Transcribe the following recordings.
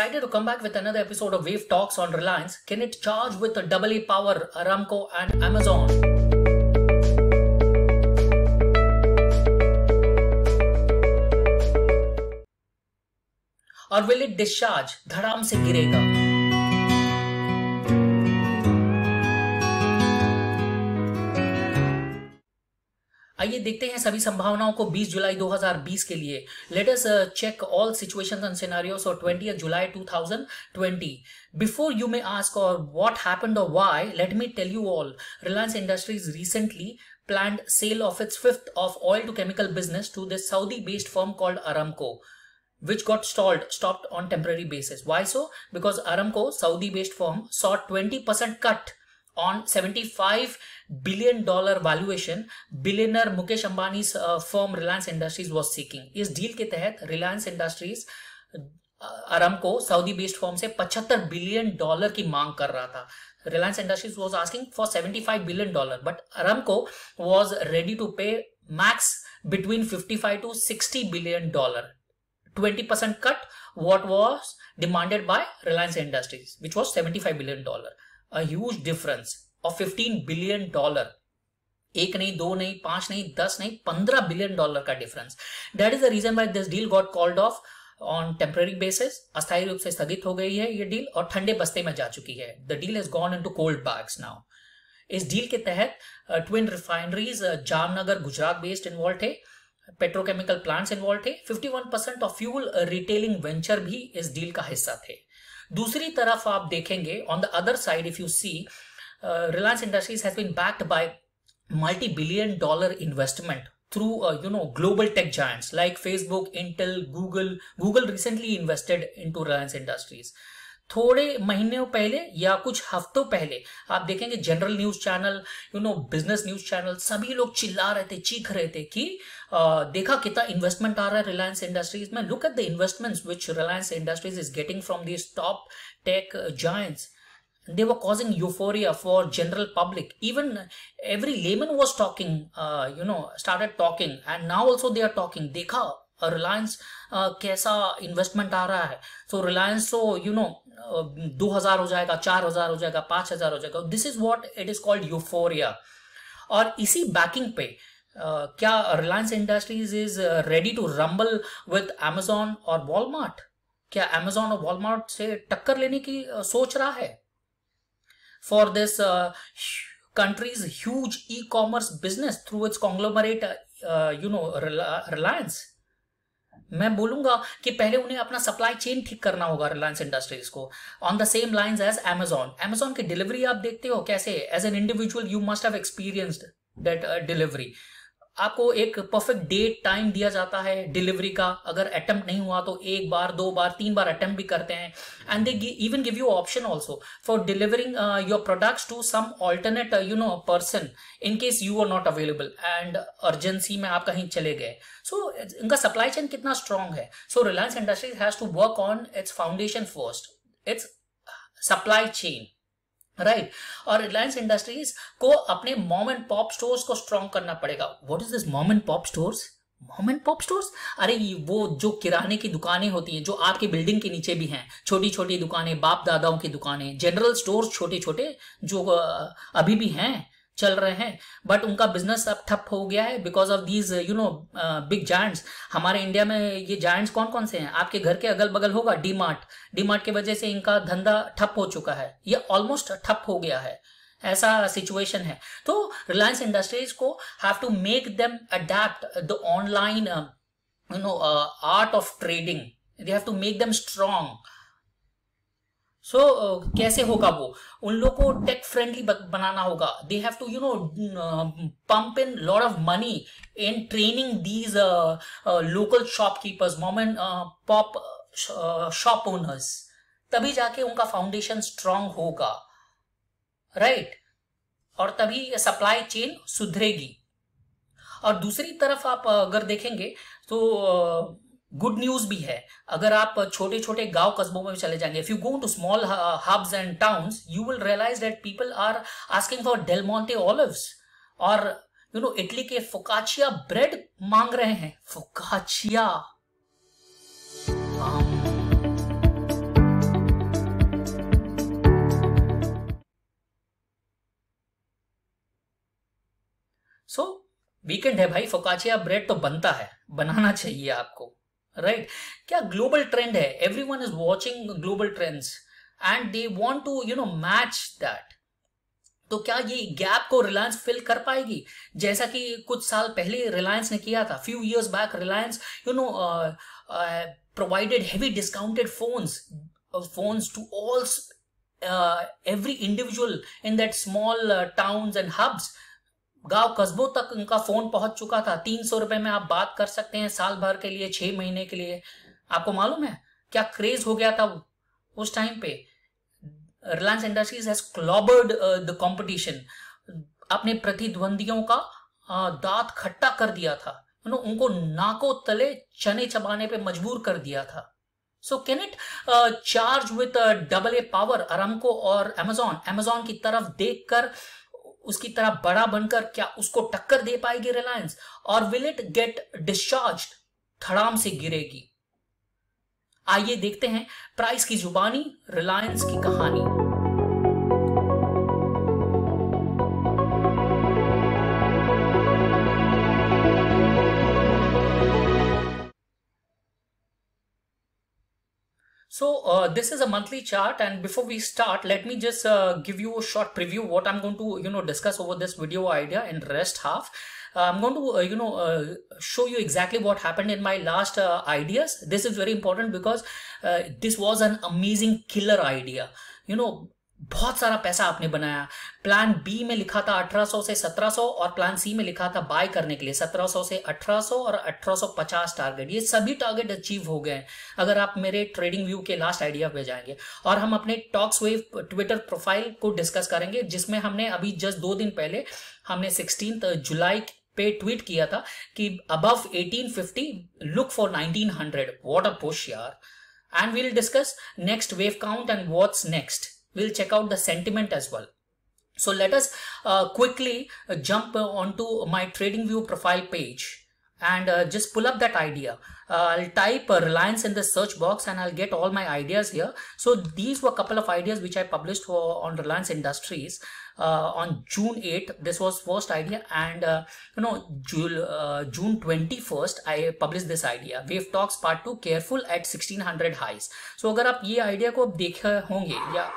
excited to come back with another episode of Wave Talks on Reliance. Can it charge with the double A power, Aramco, and Amazon? Or will it discharge? Dhadam se girega. आइए देखते हैं सभी संभावनाओं को 20 जुलाई 2020 के लिए let us check all situations and scenarios और 20 जुलाई 2020 बिफोर यू मे आस्क और व्हाट हैपेंड और why let me tell you all Reliance Industries recently planned sale of its fifth of oil to chemical business to this Saudi based firm called Aramco which got stalled stopped on temporary basis why so because aramco saudi based firm saw 20% cut on 75 billion dollar valuation billionaire Mukesh Ambani's uh, firm Reliance Industries was seeking. is deal ke तहत Reliance Industries aram ko saudi based firm se 75 billion dollar ki mang kar raha tha Reliance Industries was asking for 75 billion dollar but Aramco was ready to pay max between 55 to 60 billion dollar 20% cut what was demanded by Reliance Industries, which was 75 billion dollar. a huge difference of 15 billion dollar एक नहीं दो नहीं पांच नहीं दस नहीं पंद्रह billion dollar का difference that is the reason by this deal got called off on temporary basis अस्थायी रूप से स्थगित हो गई है ये डील और ठंडे बस्ते में जा चुकी है the deal is gone into cold bags now इस डील के तहत twin uh, refineries uh, Jamnagar Gujarat based involve है पेट्रोकेमिकल प्लांट्स इन्वॉल्व थे 51 ऑफ फ्यूल रिटेलिंग वेंचर भी इस डील का हिस्सा थे दूसरी तरफ आप देखेंगे on the other side if you see Reliance Industries has been backed by multi billion dollar investment through you know global tech joy like Facebook Intel Google Google recently invested into Reliance Industries थोड़े महीनों पहले या कुछ हफ्तों पहले आप देखेंगे general news channel you know business news channel सभी लोग चिल्ला रहे थे चीख रहे थे कि देखा कितना इन्वेस्टमेंट आ रहा है रिलायंस इंडस्ट्रीज में look at the investments which Reliance Industries is getting from this top tech giants they were causing euphoria for general public even every layman was talking uh, you know started talking and now also they are talking dekha Reliance कैसा investment आ रहा है so Reliance तो you know दो हजार हो जाएगा चार हजार हो जाएगा पांच हजार हो जाएगा this is what it is called euphoria और इसी बैकिंग पे uh, Uh, क्या Reliance Industries is ready to rumble with Amazon और वॉलमार्ट क्या अमेजोन और वॉलमार्ट से टक्कर लेने की uh, सोच रहा है for this country's huge e commerce business through its conglomerate you know Reliance मैं बोलूंगा कि पहले उन्हें अपना सप्लाई चेन ठीक करना होगा रिलायंस इंडस्ट्रीज को on the same lines as Amazon Amazon की डिलीवरी आप देखते हो कैसे as an individual you must have experienced that delivery आपको एक परफेक्ट डेट टाइम दिया जाता है डिलीवरी का अगर अटेम्प्ट नहीं हुआ तो एक बार दो बार तीन बार अटेम्प्ट भी करते हैं and they even give you option also for delivering your products to some alternate you know person in case you are not available and urgency में आप कहीं चले गए सो so, इनका सप्लाई चेन कितना स्ट्रांग है so Reliance Industries has to work on its foundation first its supply chain right right. और Reliance Industries को अपने मॉम एंड पॉप स्टोर्स को स्ट्रॉन्ग करना पड़ेगा what is this mom and pop stores mom and pop stores अरे वो जो किराने की दुकानें होती हैं जो आपके बिल्डिंग के नीचे भी हैं छोटी छोटी दुकानें बाप दादाओं की दुकानें जनरल स्टोर छोटे छोटे जो अभी भी हैं चल रहे हैं बट उनका बिजनेस अब ठप हो गया है because of these you know big giants हमारे इंडिया में ये जायंट्स कौन कौन से हैं आपके घर के अगल बगल होगा डी मार्ट डी मार्ट की वजह से इनका धंधा ठप हो चुका है ये ऑलमोस्ट ठप हो गया है ऐसा सिचुएशन है तो रिलायंस इंडस्ट्रीज को have to make them adapt the online you know art of trading they have to make them strong so so, uh, कैसे होगा वो उन लोग को टेक फ्रेंडली बनाना होगा they have to you know pump in lot of money in training these local shopkeepers mom pop shop owners तभी जाके उनका फाउंडेशन स्ट्रांग होगा राइट right? और तभी सप्लाई चेन सुधरेगी और दूसरी तरफ आप अगर देखेंगे तो uh, गुड न्यूज भी है अगर आप छोटे छोटे गांव कस्बों में चले जाएंगे if you go to small hubs and towns you will realise that people are asking for Del Monte olives और यू नो इटली के फोकाचिया ब्रेड मांग रहे हैं फोकाचिया सो वीकेंड है भाई फोकाचिया ब्रेड तो बनता है बनाना चाहिए आपको राइट right? क्या ग्लोबल ट्रेंड है everyone is watching global trends and they want to you know match that तो क्या ये गैप को रिलायंस फिल कर पाएगी जैसा कि कुछ साल पहले रिलायंस ने किया था few years back Reliance you know provided heavy discounted phones phones to all every individual in that small towns and hubs गांव कस्बों तक उनका फोन पहुंच चुका था तीन सौ रुपए में आप बात कर सकते हैं साल भर के लिए छह महीने के लिए आपको मालूम है क्या क्रेज हो गया था उस टाइम पे Reliance Industries has clobbered the competition अपने प्रतिद्वंदियों का uh, दांत खट्टा कर दिया था उनको नाको तले चने चबाने पे मजबूर कर दिया था so can it charge with double a power Aramco और एमेजॉन एमेजॉन की तरफ देखकर उसकी तरह बड़ा बनकर क्या उसको टक्कर दे पाएगी रिलायंस और विल इट गेट डिस्चार्ज थड़ाम से गिरेगी आइए देखते हैं प्राइस की जुबानी रिलायंस की कहानी So uh, this is a monthly chart and before we start, let me just uh, give you a short preview what I'm going to, you know, discuss over this video idea in rest half. Uh, I'm going to, uh, you know, uh, show you exactly what happened in my last ideas. This is very important because this was an amazing killer idea. You know, बहुत सारा पैसा आपने बनाया plan B में लिखा था 1800 से 1700 और प्लान सी में लिखा था बाय करने के लिए 1700 से 1800 और 1850 टारगेट ये सभी टारगेट अचीव हो गए अगर आप मेरे ट्रेडिंग व्यू के लास्ट आइडिया पे जाएंगे और हम अपने टॉक्स वेव ट्विटर प्रोफाइल को डिस्कस करेंगे जिसमें हमने अभी जस्ट दो दिन पहले हमने सिक्सटीन जुलाई पे ट्वीट किया था कि above eighteen look for nineteen what a push यार and we'll discuss next wave count and what's next We'll check out the sentiment as well. So let us uh, quickly jump onto my trading view profile page and uh, just pull up that idea. Uh, I'll type Reliance in the search box and I'll get all my ideas here. So these were a couple of ideas which I published for, on Reliance Industries uh, on June 8th. This was first idea and uh, you know uh, June, June 21st I published this idea. Wave Talks Part 2 Careful at 1600 Highs. So अगर आप ये idea को आप देखे होंगे या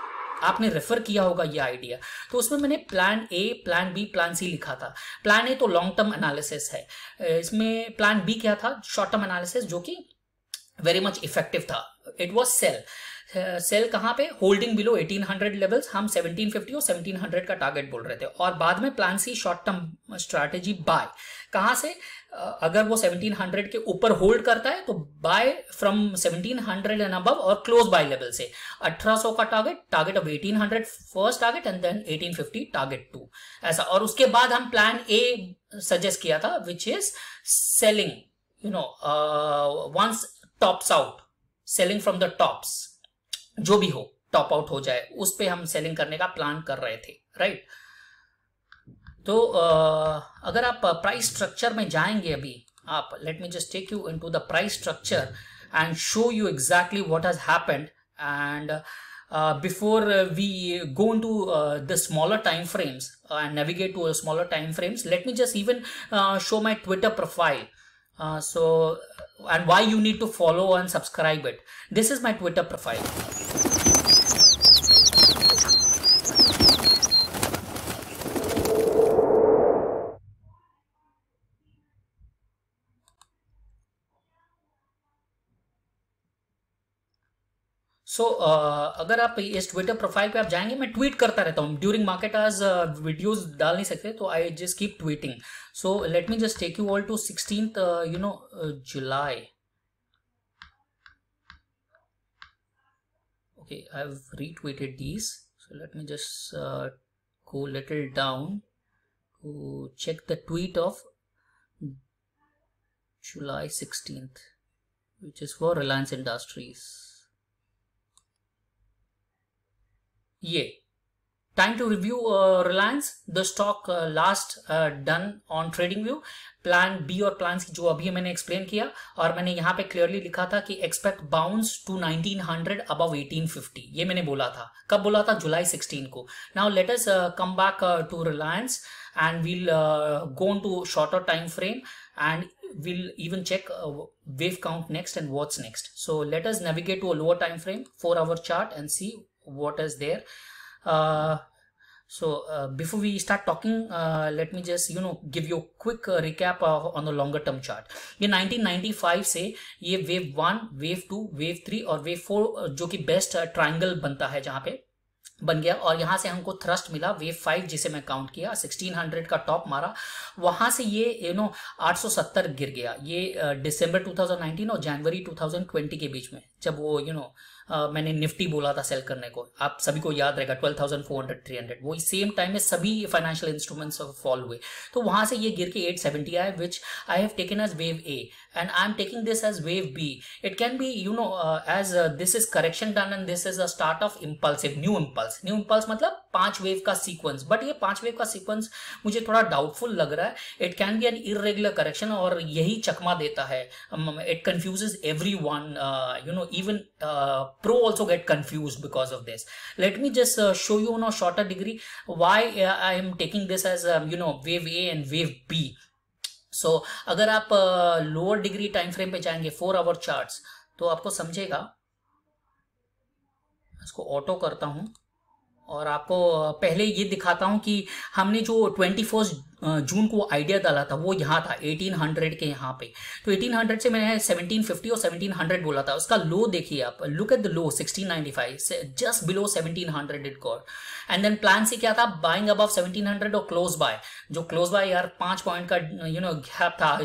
आपने refer किया होगा ये आइडिया तो उसमें मैंने plan A plan B plan C लिखा था प्लान ए तो लॉन्ग टर्म एनालिसिस है इसमें प्लान बी क्या था शॉर्ट टर्म एनालिसिस जो कि वेरी मच इफेक्टिव था इट वॉज सेल सेल कहाँ पे होल्डिंग बिलो 1800 लेवल्स हम 1750 और 1700 का टारगेट बोल रहे थे और बाद में plan C short term strategy buy कहाँ से अगर वो 1700 के ऊपर होल्ड करता है तो बाय फ्रॉम 1700 एंड अब और क्लोज बाय लेवल से 1800 का target target of 1800 first target and then 1850 target two ऐसा और उसके बाद हम प्लान ए सजेस्ट किया था which is selling you know once tops out selling from the tops जो भी हो टॉप आउट हो जाए उस पर हम सेलिंग करने का प्लान कर रहे थे राइट right? तो अगर आप प्राइस स्ट्रक्चर में जाएंगे अभी आप let me just take you into the price structure and show you exactly what has happened and before we go into the smaller time frames and navigate to smaller time frames let me just even show my Twitter profile so and why you need to follow and subscribe it this is my Twitter profile so so, uh, अगर आप इस Twitter profile पे आप जाएंगे मैं tweet करता रहता हूँ ड्यूरिंग मार्केट आज वीडियोज डाल नहीं सकते तो I just keep tweeting so let me just take you all to sixteen you know July okay I have retweeted these so let me just go little down to check the tweet of July sixteenth which is for Reliance Industries ये time to review Reliance the stock last done on trading view plan B और plan C जो अभी मैंने explain किया और मैंने यहां पे क्लियरली लिखा था कि एक्सपेक्ट बाउंस टू 1900 अबव 1850 ये मैंने बोला था कब बोला था जुलाई 16 को now let us come back to Reliance and we'll go to shorter time frame and we'll even check wave count next and what's next so let's navigate to a lower time frame four hour chart and see what is there uh, so uh, before we start talking uh, let me just you know give you a quick uh, recap uh, on the longer term chart in 1995 ye wave 1 wave 2 wave 3 aur wave 4 uh, jo ki best uh, triangle banta hai jahan pe बन गया और यहां से हमको thrust मिला wave five जिसे मैं count किया 1600 का टॉप मारा वहां से ये यू नो 870 गिर गया ये दिसंबर 2019 और जनवरी 2020 के बीच में जब वो you you know know, uh, मैंने निफ्टी बोला था सेल करने को आप सभी को याद रहेगा twelve thousand four hundred three hundred वो सेम टाइम में सभी फाइनेंशियल इंस्ट्रूमेंट्स फॉल हुए तो वहां से ये गिर के एट सेवेंटी आए which I have taken as wave A and I am taking this as wave B it can be you know as this is correction done and this is a start of impulsive new impulse new impulse मतलब पांच wave का sequence but ये पांच wave का sequence मुझे थोड़ा doubtful लग रहा है it can be an irregular correction और यही चकमा देता है it confuse everyone you know even uh, pro also get confused because of this let me just uh, show you on a shorter degree why i am taking this as um, you know wave a and wave b so so, अगर आप lower degree time frame पे जाएंगे four hour charts तो आपको समझेगा इसको auto करता हूं और आपको पहले ये दिखाता हूँ कि हमने जो ट्वेंटी फर्स्ट जून को आइडिया डाला था वो यहाँ था 1800 के यहाँ पे तो 1800 से मैंने 1750 और 1700 बोला था उसका लो देखिए आप look at the low 1695 just below 1700 it core and then plan से क्या था बाइंग अबव 1700 और क्लोज बाय जो क्लोज बाय यार पांच पॉइंट का यू नो गैप था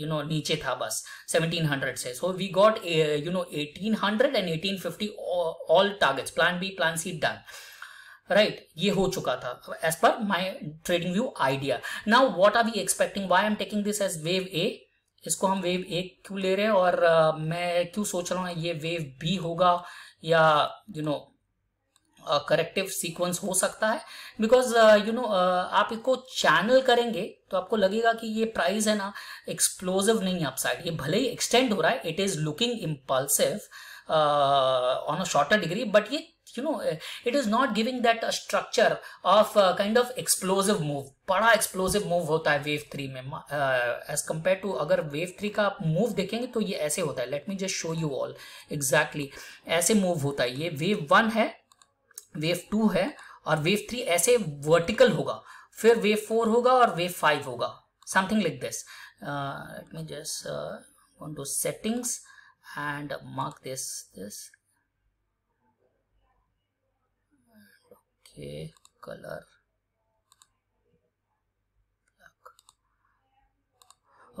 यू नो नीचे था बस 1700 से so we got you know 1800 and 1850 all targets plan B plan C done right right, ये हो चुका था as per my trading view idea now what are we expecting why I am taking this as wave A इसको हम wave ए क्यों ले रहे हैं और uh, मैं क्यों सोच रहा हूँ ये वेव बी होगा या you you know know, corrective uh, sequence हो सकता है बिकॉज यू नो आप इसको चैनल करेंगे तो आपको लगेगा कि ये प्राइस है ना एक्सप्लोजिव नहीं है अपसाइड ये भले ही एक्सटेंड हो रहा है it is looking impulsive on a shorter degree but ये you know it is not giving that structure of kind of explosive move बड़ा एक्सप्लोजिव मूव होता है वेव थ्री में एज कम्पेयर टू अगर वेव थ्री का आप move देखेंगे तो ये ऐसे होता है let me just show you all exactly ऐसे मूव होता है ये वेव वन है वेव टू है और वेव थ्री ऐसे वर्टिकल होगा फिर वेव फोर होगा और वेव फाइव होगा something like this let just go to settings and this this this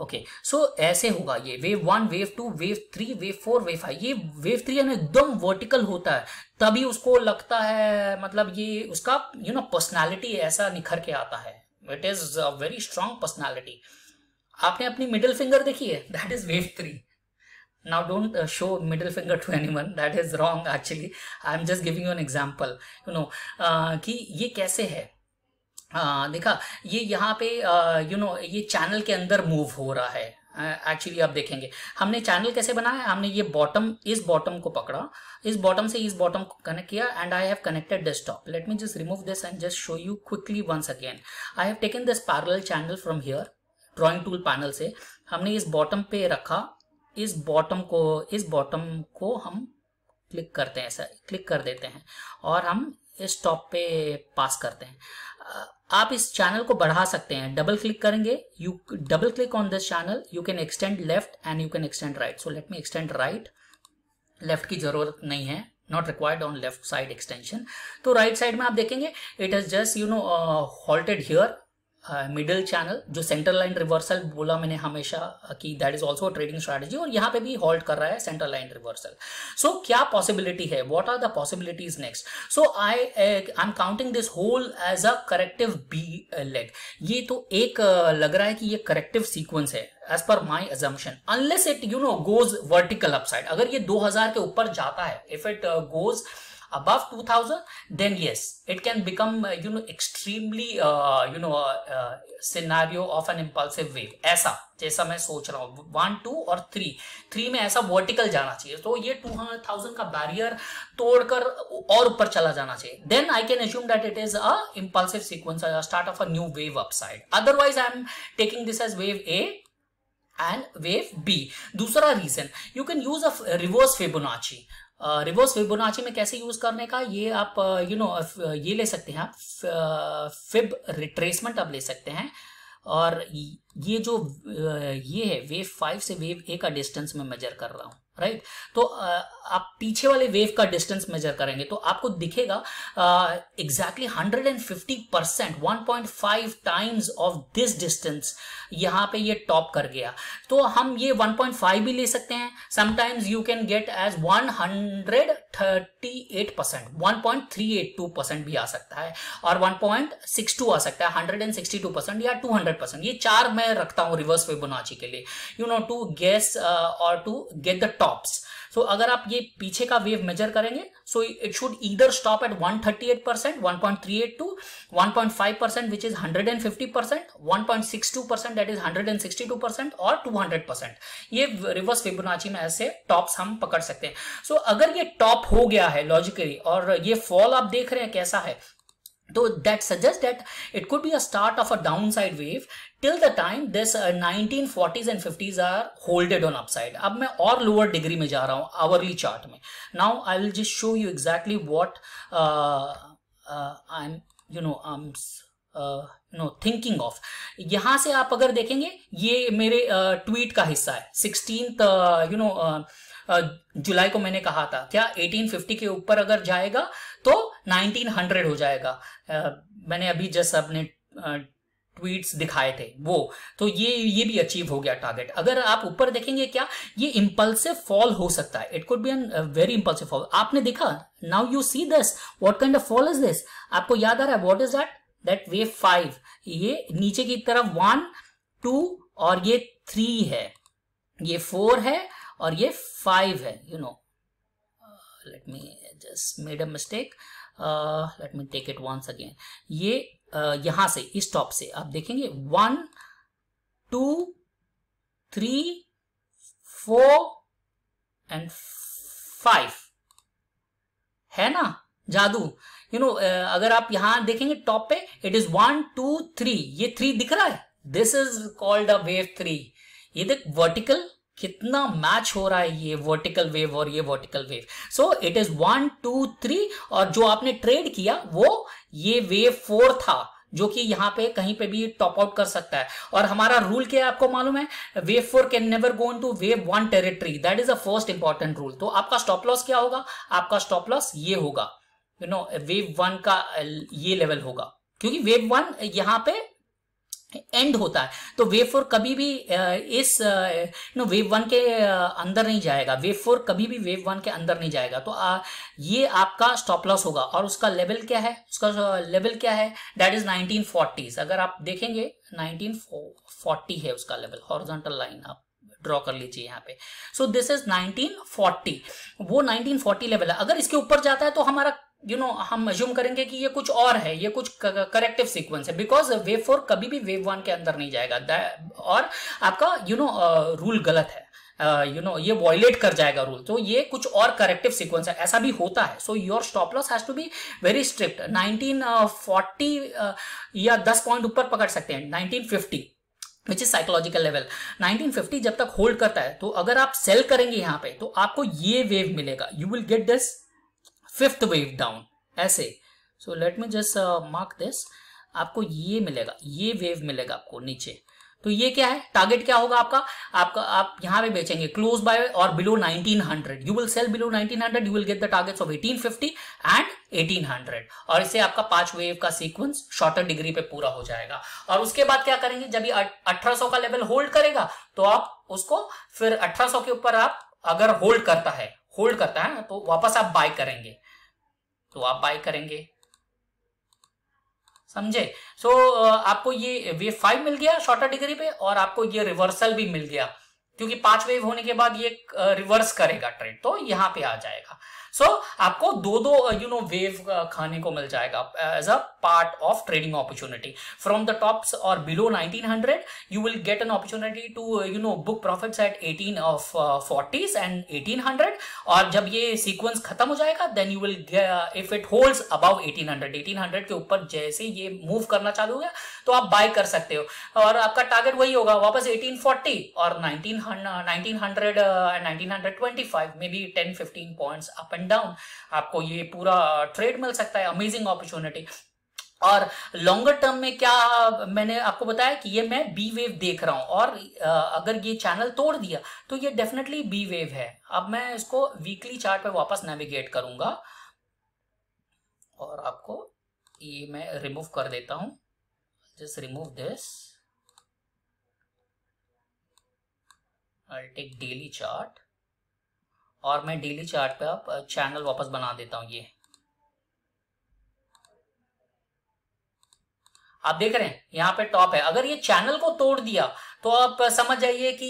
okay okay, so so ऐसे होगा ये wave one wave two wave three wave four wave five ये wave three है ना एकदम वर्टिकल होता है तभी उसको लगता है मतलब ये उसका यू नो पर्सनालिटी ऐसा निखर के आता है it is a very strong personality आपने अपनी मिडिल फिंगर देखी है that is wave three now don't show middle finger to anyone that is wrong actually I am just giving you an example you know कि ये कैसे है आ, हाँ, देखा ये यहाँ पे यू नो ये चैनल के अंदर मूव हो रहा है एक्चुअली आप देखेंगे हमने चैनल कैसे बनाया हमने ये बॉटम इस बॉटम को पकड़ा इस बॉटम से इस बॉटम को कनेक्ट किया and I have connected desktop let me just remove this and just show you quickly once again I have taken this parallel channel from here drawing tool panel से हमने इस bottom पे रखा इस bottom को इस bottom को हम क्लिक करते हैं सर क्लिक कर देते हैं और हम इस टॉप पे पास करते हैं आप इस चैनल को बढ़ा सकते हैं डबल क्लिक करेंगे you double click on this channel you can extend left and you can extend right so let me extend right left की जरूरत नहीं है not required on left side extension तो राइट right साइड में आप देखेंगे it is just you know halted here middle uh, channel जो center line reversal बोला मैंने हमेशा कि that is also trading strategy और यहाँ पे भी होल्ड कर रहा है सेंटर लाइन रिवर्सल सो क्या पॉसिबिलिटी है what are the possibilities next so I I am counting this whole as a corrective B leg ये तो एक uh, लग रहा है कि ये करेक्टिव सीक्वेंस है as per my assumption unless it you know goes vertical upside अगर ये हजार के ऊपर जाता है if it goes uh, above 2000 then yes it can become uh, you know extremely uh, you know uh, uh, scenario of an impulsive wave ऐसा जैसा मैं सोच रहा हूँ वन टू और थ्री थ्री में ऐसा वर्टिकल जाना चाहिए तो ये टू थाउजेंड का बैरियर तोड़कर और ऊपर चला जाना चाहिए then I can assume that it is a impulsive sequence start of a new wave upside otherwise I am taking this as wave A and wave B दूसरा reason you can use a reverse Fibonacci reverse Fibonacci में कैसे use करने का ये आप you know ये ले सकते हैं आप फिब रिट्रेसमेंट आप ले सकते हैं और ये जो ये है वेव फाइव से वेव ए का डिस्टेंस में मेजर कर रहा हूँ राइट तो आप पीछे वाले वेव का डिस्टेंस मेजर करेंगे तो आपको दिखेगा exactly hundred and fifty percent one point five times of this distance यहाँ पे ये टॉप कर गया तो हम ये वन पॉइंट फाइव भी ले सकते हैं sometimes you can get as one hundred thirty eight percent one point three eight two percent भी आ सकता है और वन पॉइंट सिक्स टू आ सकता है hundred and sixty two percent या टू हंड्रेड परसेंट ये चार मैं रखता हूँ रिवर्स वे बुनाची के लिए यू नो टू गेस और to get the tops so so, अगर आप ये पीछे का वेव मेजर करेंगे so it should either stop at 138 percent one point three eight two one point five percent which is hundred and fifty percent one point six two percent that is hundred and sixty two percent और two hundred percent ये reverse Fibonacci में ऐसे tops हम पकड़ सकते हैं सो so, अगर ये टॉप हो गया है लॉजिकली और ये फॉल आप देख रहे हैं कैसा है though that suggests that it could be a start of a downside wave till the time this uh, 1940s and 50s are holded on upside अब मैं और lower degree में जा रहा हूँ hourly chart mein now I will just show you exactly what uh, uh, I'm you know I'm uh, no thinking of यहां से आप अगर देखेंगे ये मेरे ट्वीट uh, का हिस्सा है सिक्सटीन यू नो जुलाई को मैंने कहा था क्या 1850 के ऊपर अगर जाएगा तो 1900 हो जाएगा मैंने अभी जस्ट अपने ट्वीट्स दिखाए थे वो तो ये ये भी अचीव हो गया टारगेट अगर आप ऊपर देखेंगे क्या ये इम्पल्सिव फॉल हो सकता है it could be an very impulsive fall आपने देखा now you see this what kind of fall is this आपको याद आ रहा है what is that that wave five ये नीचे की तरफ वन टू और ये थ्री है ये फोर है और ये फाइव है you know let me just made a mistake let me take it once again ये uh, यहां से इस टॉप से आप देखेंगे one two three four and five है ना जादू you you know know, uh, अगर आप यहां देखेंगे टॉप पे it is one two three ये थ्री दिख रहा है this is called a wave three ये देख वर्टिकल कितना मैच हो रहा है ये वर्टिकल वेव और ये vertical wave so it is one two three और जो आपने ट्रेड किया वो ये वेव फोर था जो कि यहां पे कहीं पे भी टॉप आउट कर सकता है और हमारा रूल क्या है आपको मालूम है wave four can never go into wave one territory that is a first important rule तो आपका स्टॉप लॉस क्या होगा आपका स्टॉप लॉस ये होगा यू नो वेव वन का ये लेवल होगा क्योंकि वेव वन यहाँ पे एंड होता है तो वेव फोर कभी भी इस नो वेव वन के अंदर नहीं जाएगा वेव फोर कभी भी वेव वन के अंदर नहीं जाएगा तो आ, ये आपका स्टॉप लॉस होगा और उसका लेवल क्या है उसका लेवल क्या है दैट इज 1940s अगर आप देखेंगे 1940 है उसका लेवल हॉरिजॉन्टल लाइन आप ड्रॉ कर लीजिए यहाँ पे सो दिस इज 1940 वो 1940 लेवल है अगर इसके ऊपर जाता है तो हमारा यू you नो know, हम अज्यूम करेंगे कि ये कुछ और है ये कुछ करेक्टिव सीक्वेंस है बिकॉज वेव फोर कभी भी वेव वन के अंदर नहीं जाएगा और आपका यू नो रूल गलत है यू नो ये वॉयलेट कर जाएगा रूल तो ये कुछ और करेक्टिव सीक्वेंस है ऐसा भी होता है so your stop loss has to be very strict 1940 या 10 पॉइंट ऊपर पकड़ सकते हैं 1950 विच इज साइकोलॉजिकल लेवल 1950 जब तक होल्ड करता है तो अगर आप सेल करेंगे यहाँ पे तो आपको ये वेव मिलेगा you will get this fifth wave down ऐसे so let me just mark this आपको ये मिलेगा ये वेव मिलेगा आपको नीचे तो ये क्या है टारगेट क्या होगा आपका आपका आप यहां पे बेचेंगे क्लोज बाय और below 1900 you will sell below 1900 you will get the targets of 1850 and 1800 और इससे आपका पांच वेव का सीक्वेंस शॉर्टर डिग्री पे पूरा हो जाएगा और उसके बाद क्या करेंगे जब ये 1800 का लेवल होल्ड करेगा तो आप उसको फिर अठारह के ऊपर आप अगर होल्ड करता है होल्ड करता है तो वापस आप बाय करेंगे तो आप बाय करेंगे समझे सो so, आपको ये वेव फाइव मिल गया शॉर्टर डिग्री पे और आपको ये रिवर्सल भी मिल गया क्योंकि पांच वेव होने के बाद ये रिवर्स करेगा ट्रेड तो यहां पे आ जाएगा सो so, आपको दो दो यू नो वेव खाने को मिल जाएगा as a part of trading opportunity from the tops और below 1900 you will get an opportunity to you know book profits at 18 of forties and 1800 और जब ये सीक्वेंस खत्म हो जाएगा then you will if it holds above 1800 1800 के ऊपर जैसे ये मूव करना चालू हो गया तो आप बाय कर सकते हो और आपका टारगेट वही होगा वापस फोर्टी और nineteen hundred and uh, maybe ten fifteen points up and and down आपको ये पूरा ट्रेड uh, मिल सकता है अमेजिंग अपॉर्चुनिटी और लॉन्गर टर्म में क्या मैंने आपको बताया कि ये मैं बी वेव देख रहा हूं और uh, अगर ये चैनल तोड़ दिया तो ये डेफिनेटली बी वेव है अब मैं इसको वीकली चार्ट पे वापस नेविगेट करूंगा और आपको ये मैं रिमूव कर देता हूं just remove this I'll take daily chart और मैं डेली चार्ट पे आप चैनल uh, वापस बना देता हूं ये आप देख रहे हैं यहाँ पे टॉप है अगर ये चैनल को तोड़ दिया तो आप uh, समझ जाइए कि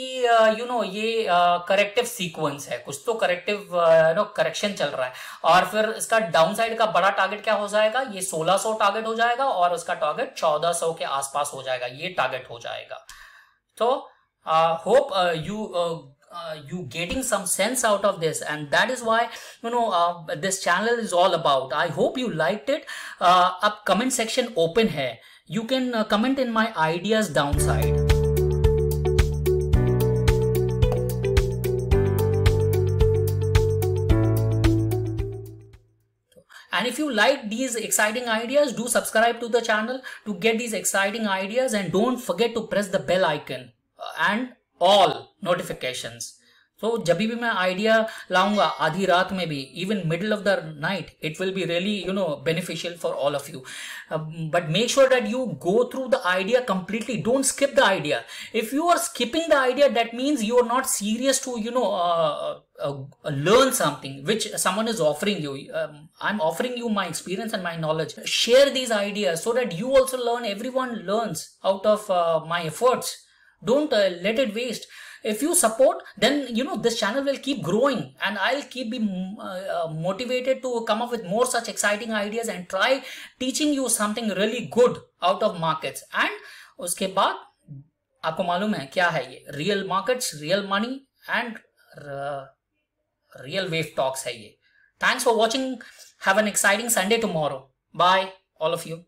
यू uh, नो ये करेक्टिव सीक्वेंस है कुछ तो करेक्टिव नो करेक्शन चल रहा है और फिर इसका डाउन साइड का बड़ा टारगेट क्या हो जाएगा ये 1600 टारगेट हो जाएगा और उसका टारगेट 1400 के आसपास हो जाएगा ये टारगेट हो जाएगा तो hope you Uh, you getting some sense out of this and that is why you know uh, this channel is all about i hope you liked it uh, up comment section open here you can uh, comment in my ideas downside And if you like these exciting ideas, do subscribe to the channel to get these exciting ideas and don't forget to press the bell icon. Uh, and all notifications तो जब भी मैं idea लाऊंगा आधी रात में भी even middle of the night it will be really you know beneficial for all of you but make sure that you go through the idea completely don't skip the idea if you are skipping the idea that means you are not serious to you know learn something which someone is offering you um, i'm offering you my experience and my knowledge share these ideas so that you also learn everyone learns out of uh, my efforts don't uh, let it waste if you support then you know this channel will keep growing and i'll keep be mm, uh, uh, motivated to come up with more such exciting ideas and try teaching you something really good out of markets and uske baad आपको मालूम है क्या है ये real markets real money and real wave talks है Thanks for watching. Have an exciting Sunday tomorrow. Bye, all of you.